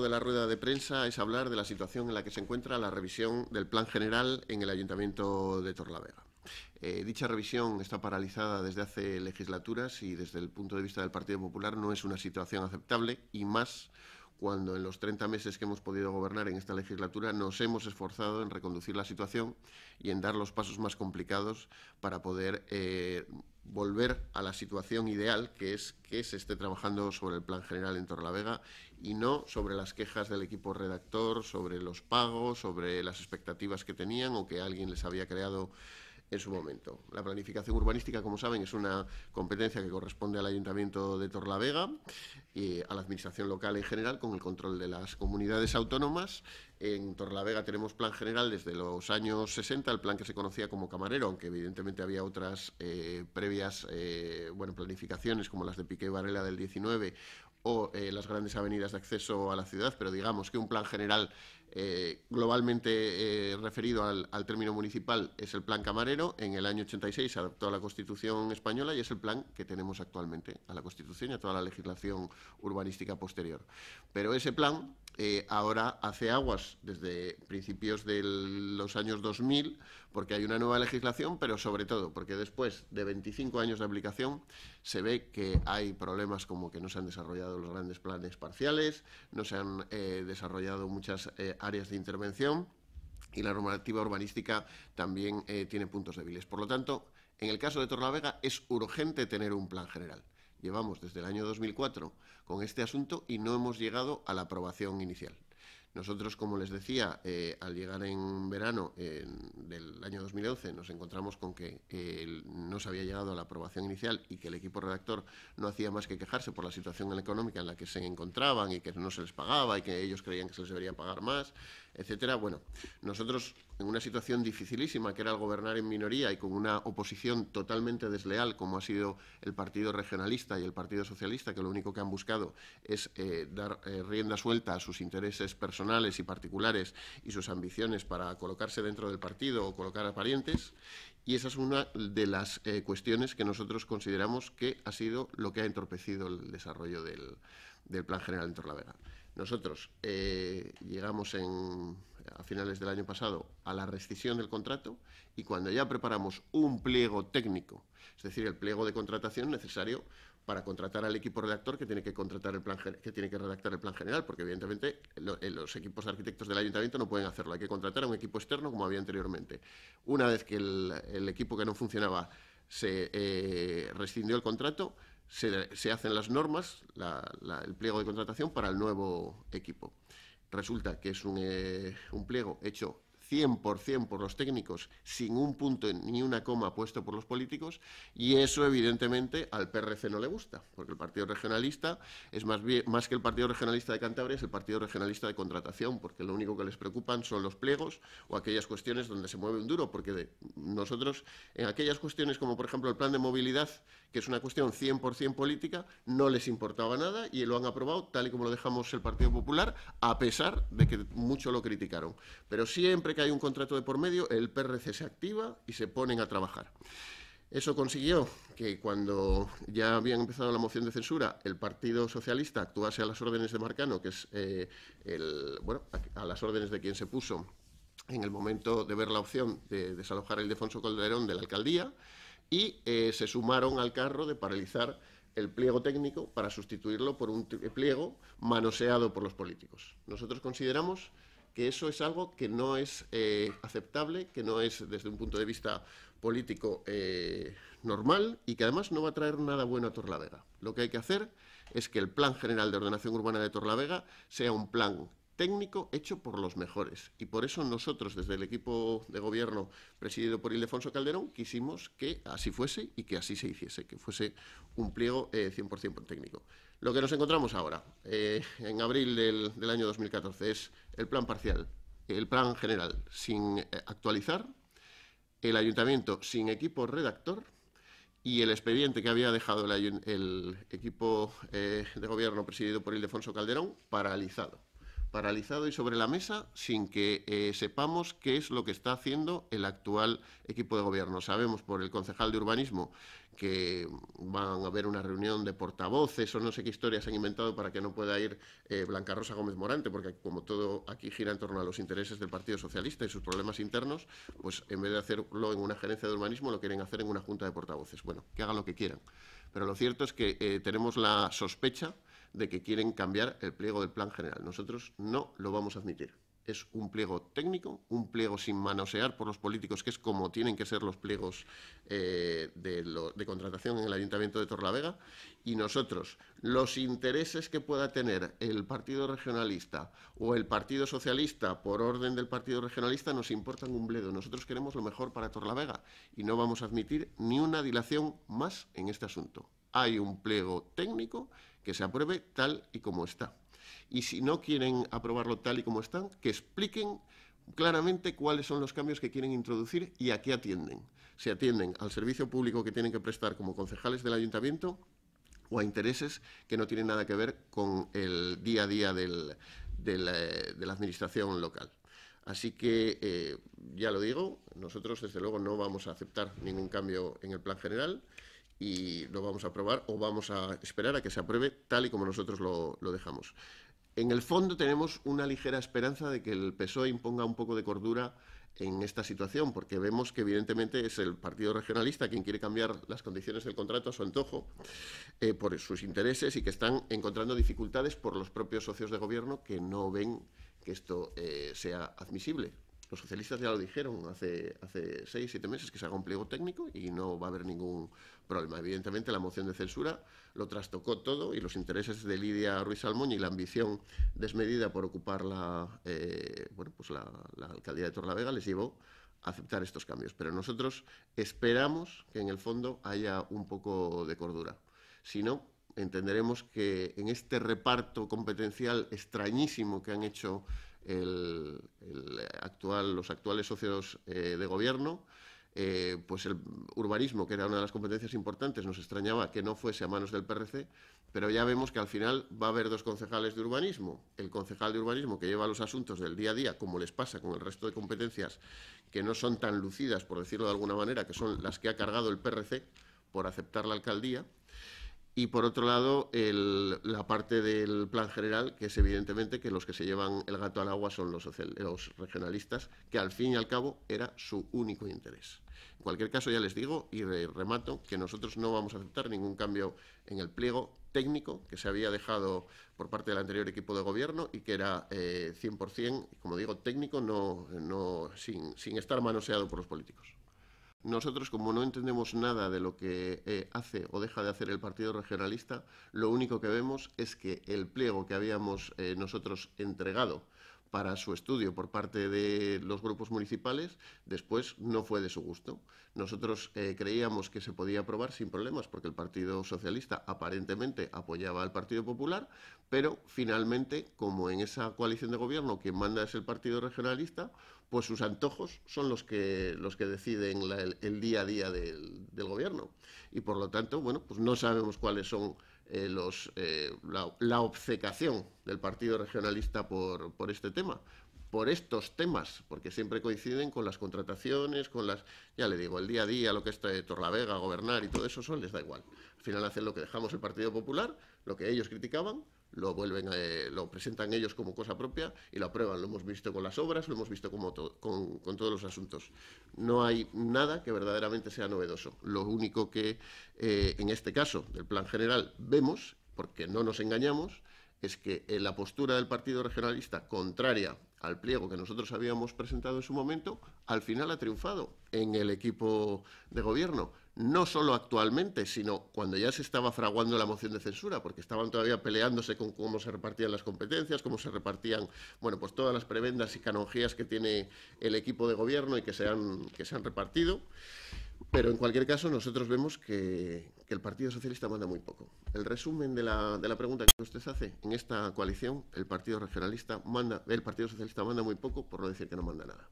de la rueda de prensa es hablar de la situación en la que se encuentra la revisión del Plan General en el Ayuntamiento de Torlavega. Eh, dicha revisión está paralizada desde hace legislaturas y desde el punto de vista del Partido Popular no es una situación aceptable y más cuando en los 30 meses que hemos podido gobernar en esta legislatura nos hemos esforzado en reconducir la situación y en dar los pasos más complicados para poder eh, volver a la situación ideal, que es que se esté trabajando sobre el plan general en Torlavega y no sobre las quejas del equipo redactor, sobre los pagos, sobre las expectativas que tenían o que alguien les había creado en su momento. La planificación urbanística, como saben, es una competencia que corresponde al Ayuntamiento de Torlavega y eh, a la Administración local en general, con el control de las comunidades autónomas en Torlavega tenemos plan general desde los años 60, el plan que se conocía como camarero, aunque evidentemente había otras eh, previas eh, bueno, planificaciones como las de Piqué Varela del 19 o eh, las grandes avenidas de acceso a la ciudad, pero digamos que un plan general globalmente referido al, término municipal es el plan camarero. En el año 86 se adoptó la Constitución española y es el plan que tenemos actualmente, a la Constitución y a toda la legislación urbanística posterior. Pero ese plan ahora hace aguas desde principios de los años 2000, porque hay una nueva legislación, pero sobre todo porque después de 25 años de aplicación se ve que hay problemas como que no se han desarrollado los grandes planes parciales, no se han eh, desarrollado muchas eh, áreas de intervención y la normativa urbanística también eh, tiene puntos débiles. Por lo tanto, en el caso de Torlavega es urgente tener un plan general. Llevamos desde el año 2004 con este asunto y no hemos llegado a la aprobación inicial. Nosotros, como les decía, eh, al llegar en verano del año 2011 nos encontramos con que no se había llegado a la aprobación inicial y que el equipo redactor no hacía más que quejarse por la situación económica en la que se encontraban y que no se les pagaba y que ellos creían que se les debería pagar más etcétera. Bueno, nosotros en una situación dificilísima que era el gobernar en minoría y con una oposición totalmente desleal como ha sido el Partido Regionalista y el Partido Socialista, que lo único que han buscado es eh, dar eh, rienda suelta a sus intereses personales y particulares y sus ambiciones para colocarse dentro del partido o colocar a parientes. Y esa es una de las eh, cuestiones que nosotros consideramos que ha sido lo que ha entorpecido el desarrollo del, Plan General de Torlavera. Nosotros eh, llegamos en, a finales del año pasado a la rescisión del contrato y cuando ya preparamos un pliego técnico, es decir, el pliego de contratación necesario para contratar al equipo redactor que tiene que contratar el plan que tiene que redactar el plan general, porque evidentemente eh, los equipos de arquitectos del ayuntamiento no pueden hacerlo, hay que contratar a un equipo externo como había anteriormente. Una vez que el, equipo que no funcionaba se eh, rescindió el contrato, se, hacen las normas, el pliego de contratación para el nuevo equipo. Resulta que es un, eh, un pliego hecho 100% por los técnicos, sin un punto ni una coma puesto por los políticos, y eso evidentemente al PRC no le gusta, porque el Partido Regionalista es más, más que el Partido Regionalista de Cantabria, es el Partido Regionalista de Contratación, porque lo único que les preocupan son los pliegos o aquellas cuestiones donde se mueve un duro, porque nosotros en aquellas cuestiones como por ejemplo el plan de movilidad, que es una cuestión 100% política, no les importaba nada y lo han aprobado tal y como lo dejamos el Partido Popular, a pesar de que mucho lo criticaron. Pero siempre que hay un contrato de por medio, el PRC se activa y se ponen a trabajar. Eso consiguió que cuando ya habían empezado la moción de censura, el Partido Socialista actuase a las órdenes de Marcano, que es eh, el, bueno, a, las órdenes de quien se puso en el momento de ver la opción de desalojar a Ildefonso Calderón de la alcaldía, y eh, se sumaron al carro de paralizar el pliego técnico para sustituirlo por un pliego manoseado por los políticos. Nosotros consideramos que eso es algo que no es eh, aceptable, que no es desde un punto de vista político eh, normal y que además no va a traer nada bueno a Torlavega. Lo que hay que hacer es que el Plan General de Ordenación Urbana de Torlavega sea un plan técnico hecho por los mejores. Y por eso nosotros, desde el equipo de gobierno presidido por Ildefonso Calderón, quisimos que así fuese y que así se hiciese, que fuese un pliego 100% eh, técnico. Lo que nos encontramos ahora, eh, en abril del, año 2014, es el plan parcial, el plan general sin eh, actualizar, el ayuntamiento sin equipo redactor y el expediente que había dejado el, equipo eh, de gobierno presidido por Ildefonso Calderón paralizado paralizado y sobre la mesa sin que eh, sepamos qué es lo que está haciendo el actual equipo de gobierno. Sabemos por el concejal de urbanismo que van a haber una reunión de portavoces o no sé qué historias han inventado para que no pueda ir eh, Blanca Rosa Gómez Morante, porque como todo aquí gira en torno a los intereses del Partido Socialista y sus problemas internos, pues en vez de hacerlo en una gerencia de urbanismo lo quieren hacer en una junta de portavoces. Bueno, que hagan lo que quieran. Pero lo cierto es que eh, tenemos la sospecha de que quieren cambiar el pliego del plan general. Nosotros no lo vamos a admitir. Es un pliego técnico, un pliego sin manosear por los políticos, que es como tienen que ser los pliegos eh, de, de, contratación en el Ayuntamiento de Torlavega. Y nosotros, los intereses que pueda tener el Partido Regionalista o el Partido Socialista por orden del Partido Regionalista nos importan un bledo. Nosotros queremos lo mejor para Torlavega y no vamos a admitir ni una dilación más en este asunto hay un pliego técnico que se apruebe tal y como está. Y si no quieren aprobarlo tal y como está, que expliquen claramente cuáles son los cambios que quieren introducir y a qué atienden. Si atienden al servicio público que tienen que prestar como concejales del ayuntamiento o a intereses que no tienen nada que ver con el día a día eh, de la administración local. Así que, eh, ya lo digo, nosotros desde luego no vamos a aceptar ningún cambio en el plan general y lo vamos a aprobar o vamos a esperar a que se apruebe tal y como nosotros lo, dejamos. En el fondo tenemos una ligera esperanza de que el PSOE imponga un poco de cordura en esta situación, porque vemos que evidentemente es el Partido Regionalista quien quiere cambiar las condiciones del contrato a su antojo eh, por sus intereses y que están encontrando dificultades por los propios socios de gobierno que no ven que esto eh, sea admisible los socialistas ya lo dijeron hace, hace seis, siete meses que se haga un pliego técnico y no va a haber ningún problema. Evidentemente, la moción de censura lo trastocó todo y los intereses de Lidia Ruiz Salmón y la ambición desmedida por ocupar la, eh, bueno, pues la, alcaldía de Torlavega les llevó a aceptar estos cambios. Pero nosotros esperamos que en el fondo haya un poco de cordura. Si no, entenderemos que en este reparto competencial extrañísimo que han hecho el, actual, los actuales socios eh, de gobierno, eh, pues el urbanismo, que era una de las competencias importantes, nos extrañaba que no fuese a manos del PRC, pero ya vemos que al final va a haber dos concejales de urbanismo. El concejal de urbanismo que lleva los asuntos del día a día, como les pasa con el resto de competencias que no son tan lucidas, por decirlo de alguna manera, que son las que ha cargado el PRC por aceptar la alcaldía, y por otro lado la parte del plan general, que es evidentemente que los que se llevan el gato al agua son los, regionalistas, que al fin y al cabo era su único interés. En cualquier caso, ya les digo y remato que nosotros no vamos a aceptar ningún cambio en el pliego técnico que se había dejado por parte del anterior equipo de gobierno y que era 100%, eh, como digo, técnico, no, sin estar manoseado por los políticos. Nosotros, como no entendemos nada de lo que eh, hace o deja de hacer el Partido Regionalista, lo único que vemos es que el pliego que habíamos eh, nosotros entregado para su estudio por parte de los grupos municipales, después no fue de su gusto. Nosotros eh, creíamos que se podía aprobar sin problemas, porque el Partido Socialista aparentemente apoyaba al Partido Popular, pero finalmente, como en esa coalición de gobierno que manda es el Partido Regionalista, pues sus antojos son los que, los que deciden el, día a día del, gobierno. Y por lo tanto, bueno, pues no sabemos cuáles son eh, los, eh, la, obcecación del Partido Regionalista por, por este tema por estos temas, porque siempre coinciden con las contrataciones, con las, ya le digo, el día a día, lo que es Torlavega, gobernar y todo eso, son, les da igual. Al final hacen lo que dejamos el Partido Popular, lo que ellos criticaban, lo vuelven, a eh, lo presentan ellos como cosa propia y lo aprueban. Lo hemos visto con las obras, lo hemos visto con, todos los asuntos. No hay nada que verdaderamente sea novedoso. Lo único que eh, en este caso del plan general vemos, porque no nos engañamos, es que eh, la postura del Partido Regionalista, contraria al pliego que nosotros habíamos presentado en su momento, al final ha triunfado en el equipo de gobierno no solo actualmente, sino cuando ya se estaba fraguando la moción de censura, porque estaban todavía peleándose con cómo se repartían las competencias, cómo se repartían, bueno, pues todas las prebendas y canonjías que tiene el equipo de gobierno y que se han, que se han repartido. Pero en cualquier caso, nosotros vemos que, que el Partido Socialista manda muy poco. El resumen de la, de la, pregunta que usted hace, en esta coalición, el Partido Regionalista manda, el Partido Socialista manda muy poco, por no decir que no manda nada.